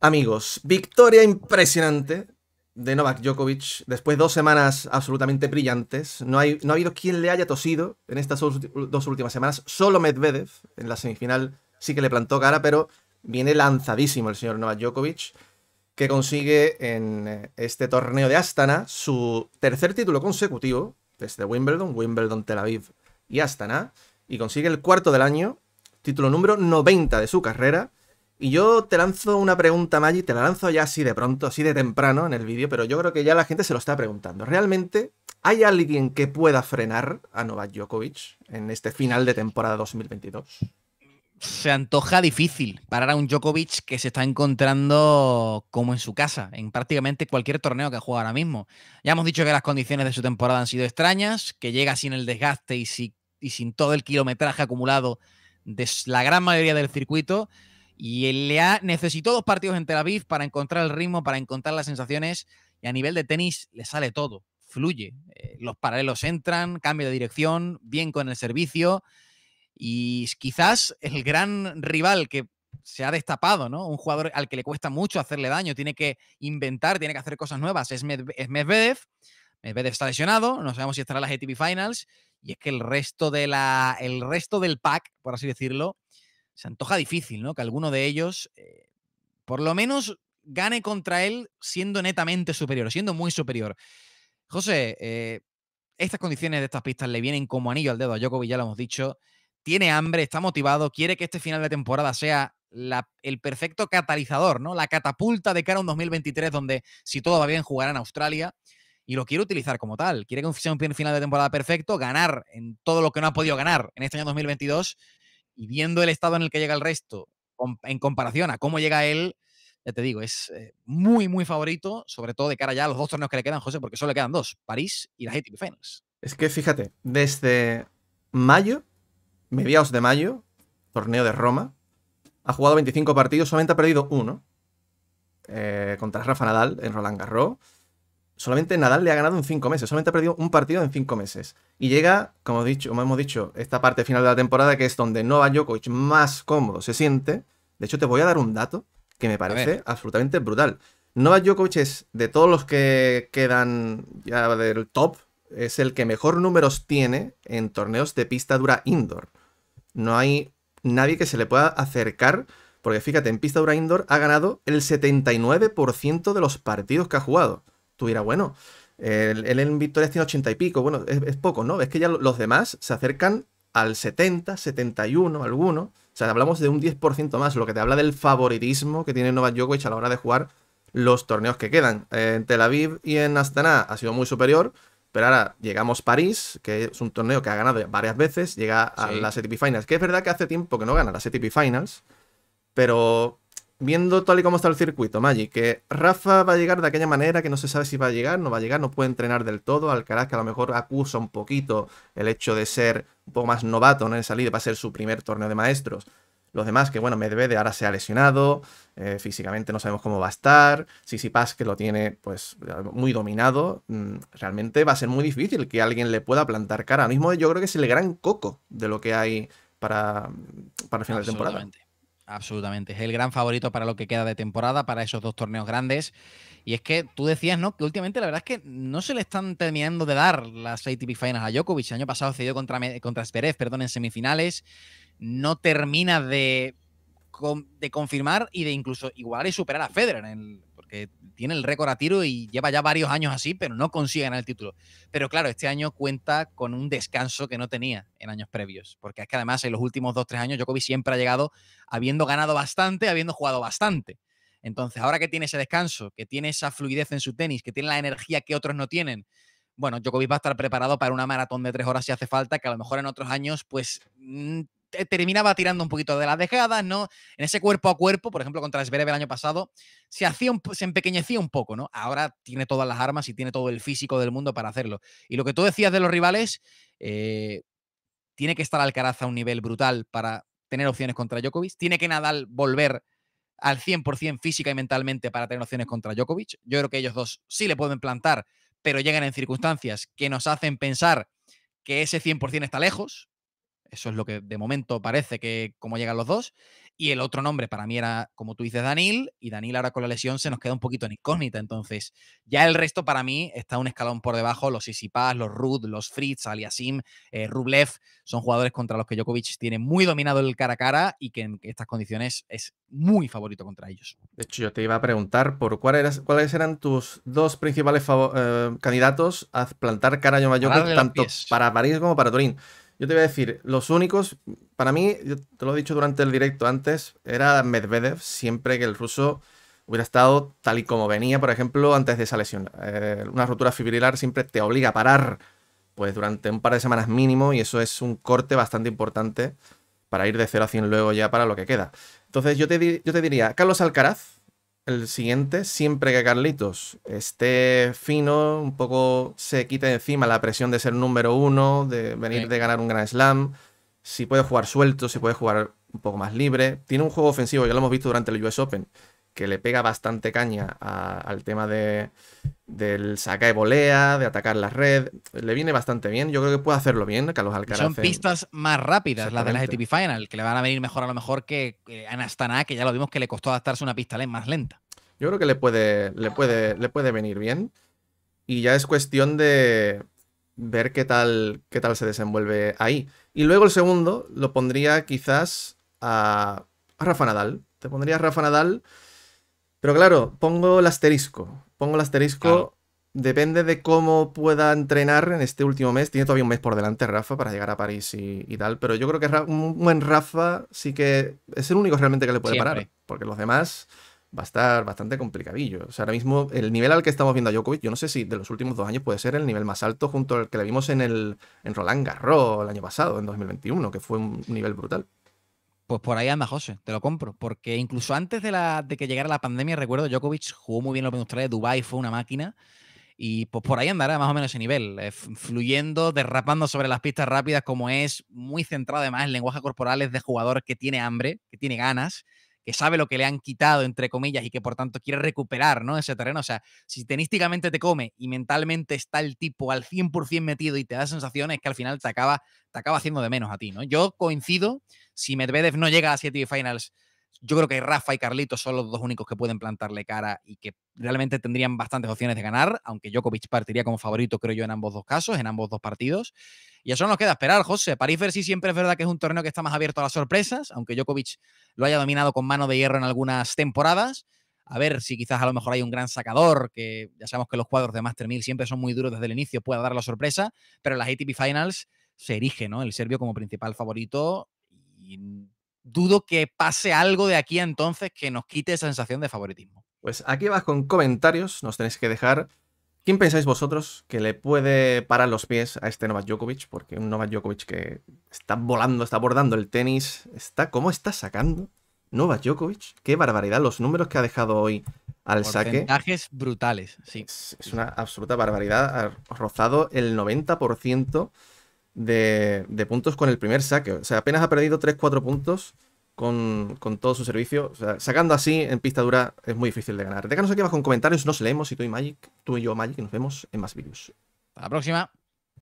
Amigos, victoria impresionante de Novak Djokovic después de dos semanas absolutamente brillantes. No, hay, no ha habido quien le haya tosido en estas dos últimas semanas. Solo Medvedev en la semifinal sí que le plantó cara, pero viene lanzadísimo el señor Novak Djokovic, que consigue en eh, este torneo de Astana su tercer título consecutivo desde Wimbledon, Wimbledon, Tel Aviv y Astana, y consigue el cuarto del año, título número 90 de su carrera y yo te lanzo una pregunta, Maggi, te la lanzo ya así de pronto, así de temprano en el vídeo, pero yo creo que ya la gente se lo está preguntando. ¿Realmente hay alguien que pueda frenar a Novak Djokovic en este final de temporada 2022? Se antoja difícil parar a un Djokovic que se está encontrando como en su casa, en prácticamente cualquier torneo que juega ahora mismo. Ya hemos dicho que las condiciones de su temporada han sido extrañas, que llega sin el desgaste y, y sin todo el kilometraje acumulado de la gran mayoría del circuito. Y él le ha, necesitó dos partidos en Tel Aviv para encontrar el ritmo, para encontrar las sensaciones. Y a nivel de tenis le sale todo, fluye. Eh, los paralelos entran, cambio de dirección, bien con el servicio. Y quizás el gran rival que se ha destapado, ¿no? Un jugador al que le cuesta mucho hacerle daño, tiene que inventar, tiene que hacer cosas nuevas. Es Medvedev. Medvedev está lesionado, no sabemos si estará en las ATP Finals. Y es que el resto, el resto del pack, por así decirlo, se antoja difícil, ¿no? Que alguno de ellos, eh, por lo menos, gane contra él siendo netamente superior, siendo muy superior. José, eh, estas condiciones de estas pistas le vienen como anillo al dedo a Djokovic, ya lo hemos dicho. Tiene hambre, está motivado, quiere que este final de temporada sea el perfecto catalizador, ¿no? La catapulta de cara a un 2023 donde, si todo va bien, jugará en Australia. Y lo quiere utilizar como tal. Quiere que sea un final de temporada perfecto, ganar en todo lo que no ha podido ganar en este año 2022 y viendo el estado en el que llega el resto, en comparación a cómo llega él, ya te digo, es eh, muy, muy favorito, sobre todo de cara ya a los dos torneos que le quedan, José, porque solo le quedan dos, París y la ATP Finals. Es que fíjate, desde mayo, mediados de mayo, torneo de Roma, ha jugado 25 partidos, solamente ha perdido uno. Eh, contra Rafa Nadal en Roland Garros solamente Nadal le ha ganado en cinco meses, solamente ha perdido un partido en cinco meses. Y llega, como, dicho, hemos dicho, esta parte final de la temporada que es donde Novak Djokovic más cómodo se siente. De hecho, te voy a dar un dato que me parece absolutamente brutal. Novak Djokovic es, de todos los que quedan ya del top, es el que mejor números tiene en torneos de pista dura indoor. No hay nadie que se le pueda acercar, porque fíjate, en pista dura indoor ha ganado el 79% de los partidos que ha jugado estuviera bueno. Él, en victorias tiene 80 y pico, bueno, es, poco, ¿no? Es que ya los demás se acercan al 70, 71, alguno. O sea, hablamos de un 10% más, lo que te habla del favoritismo que tiene Novak Djokovic a la hora de jugar los torneos que quedan. En Tel Aviv y en Astana ha sido muy superior, pero ahora llegamos a París, que es un torneo que ha ganado varias veces, llega a las ATP Finals, que es verdad que hace tiempo que no gana las ATP Finals, pero viendo tal y como está el circuito, Magic, que Rafa va a llegar de aquella manera que no se sabe si va a llegar, no va a llegar, no puede entrenar del todo. Alcaraz, que a lo mejor acusa un poquito el hecho de ser un poco más novato en el salido, va a ser su primer torneo de maestros. Los demás, que bueno, Medvedev ahora se ha lesionado, eh, físicamente no sabemos cómo va a estar. Sisipas, que lo tiene pues muy dominado, mm, realmente va a ser muy difícil que alguien le pueda plantar cara. mismo yo creo que es el gran coco de lo que hay para, para el final de temporada. Absolutamente, es el gran favorito para lo que queda de temporada, para esos dos torneos grandes. Y es que tú decías, ¿no? Que últimamente la verdad es que no se le están terminando de dar las ATP Finals a Djokovic. El año pasado cedió contra, contra Pérez perdón, en semifinales. No termina de, de confirmar y de incluso igualar y superar a Federer en, el que tiene el récord a tiro y lleva ya varios años así, pero no consigue ganar el título. Pero claro, este año cuenta con un descanso que no tenía en años previos, porque es que además en los últimos dos, tres años Djokovic siempre ha llegado habiendo ganado bastante, habiendo jugado bastante. Entonces, ahora que tiene ese descanso, que tiene esa fluidez en su tenis, que tiene la energía que otros no tienen, bueno, Djokovic va a estar preparado para una maratón de tres horas si hace falta, que a lo mejor en otros años, pues mm, terminaba tirando un poquito de las dejadas, ¿no? En ese cuerpo a cuerpo, por ejemplo, contra Zverev el año pasado, se, hacía un, se empequeñecía un poco, ¿no? Ahora tiene todas las armas y tiene todo el físico del mundo para hacerlo. Y lo que tú decías de los rivales, eh, tiene que estar Alcaraz a un nivel brutal para tener opciones contra Djokovic, tiene que Nadal volver al 100% física y mentalmente para tener opciones contra Djokovic. Yo creo que ellos dos sí le pueden plantar, pero llegan en circunstancias que nos hacen pensar que ese 100% está lejos, eso es lo que de momento parece que como llegan los dos. Y el otro nombre para mí era, como tú dices, Danil. Y Danil ahora con la lesión se nos queda un poquito en incógnita. Entonces, ya el resto para mí está un escalón por debajo. Los Isipas, los Ruth, los Fritz, Aliasim, eh, Rublev, son jugadores contra los que Djokovic tiene muy dominado el cara a cara y que en estas condiciones es muy favorito contra ellos. De hecho, yo te iba a preguntar por cuáles eran tus dos principales eh, candidatos a plantar cara a Djokovic, tanto para París como para Turín. Yo te voy a decir, los únicos, para mí, te lo he dicho durante el directo antes, era Medvedev, siempre que el ruso hubiera estado tal y como venía, por ejemplo, antes de esa lesión. Eh, una rotura fibrilar siempre te obliga a parar, pues durante un par de semanas mínimo, y eso es un corte bastante importante para ir de 0 a 100 luego ya para lo que queda. Entonces yo yo te diría, Carlos Alcaraz, el siguiente, siempre que Carlitos esté fino, un poco se quite encima la presión de ser número uno, de venir de ganar un gran slam, si puede jugar suelto, si puede jugar un poco más libre. Tiene un juego ofensivo, ya lo hemos visto durante el US Open, que le pega bastante caña al tema de, del saca y volea, de atacar la red. Le viene bastante bien. Yo creo que puede hacerlo bien, Carlos Alcaraz. Son ¿eh? pistas más rápidas, las de la ATP Final, que le van a venir mejor a lo mejor que eh, Anastana, que ya lo vimos que le costó adaptarse a una pista e más lenta. Yo creo que le puede, le puede, le puede venir bien. Y ya es cuestión de ver qué tal, qué tal se desenvuelve ahí. Y luego el segundo lo pondría quizás a, a Rafa Nadal. Te pondría a Rafa Nadal pero claro, pongo el asterisco. Pongo el asterisco. Depende de cómo pueda entrenar en este último mes. Tiene todavía un mes por delante Rafa para llegar a París y, tal. Pero yo creo que un buen Rafa sí que es el único realmente que le puede parar. Porque los demás va a estar bastante complicadillo. O sea, ahora mismo el nivel al que estamos viendo a Djokovic, yo no sé si de los últimos dos años puede ser el nivel más alto junto al que le vimos en, el, en Roland Garros el año pasado, en 2021, que fue un nivel brutal. Pues por ahí anda, José, te lo compro. Porque incluso antes de, la, de que llegara la pandemia, recuerdo, Djokovic jugó muy bien en los de Dubái fue una máquina. Y pues por ahí andará más o menos ese nivel, eh, fluyendo, derrapando sobre las pistas rápidas, como es, muy centrado además en lenguaje corporales de jugador que tiene hambre, que tiene ganas, que sabe lo que le han quitado, entre comillas, y que por tanto quiere recuperar ¿no? ese terreno. O sea, si tenísticamente te come y mentalmente está el tipo al 100% metido y te da sensaciones que al final te acaba, te acaba haciendo de menos a ti. ¿no? Yo coincido, si Medvedev no llega a 7 finals yo creo que Rafa y Carlitos son los dos únicos que pueden plantarle cara y que realmente tendrían bastantes opciones de ganar, aunque Djokovic partiría como favorito, creo yo, en ambos dos casos, en ambos dos partidos. Y eso nos queda esperar, José. París sí siempre es verdad que es un torneo que está más abierto a las sorpresas, aunque Djokovic lo haya dominado con mano de hierro en algunas temporadas. A ver si quizás a lo mejor hay un gran sacador, que ya sabemos que los cuadros de Master 1000 siempre son muy duros desde el inicio, pueda dar la sorpresa, pero en las ATP Finals se erige, ¿no? El serbio como principal favorito y dudo que pase algo de aquí a entonces que nos quite esa sensación de favoritismo. Pues aquí abajo con comentarios nos tenéis que dejar quién pensáis vosotros que le puede parar los pies a este Novak Djokovic, porque un Novak Djokovic que está volando, está abordando el tenis, está cómo está sacando Novak Djokovic, qué barbaridad los números que ha dejado hoy al saque. Porcentajes brutales, sí. Es, es una absoluta barbaridad, ha rozado el 90% de, puntos con el primer saque. O sea, apenas ha perdido 3-4 puntos con, todo su servicio. O sea, sacando así en pista dura es muy difícil de ganar. Déjanos aquí abajo en comentarios, nos leemos y tú y Magic, tú y yo Magic, nos vemos en más vídeos. Hasta la próxima.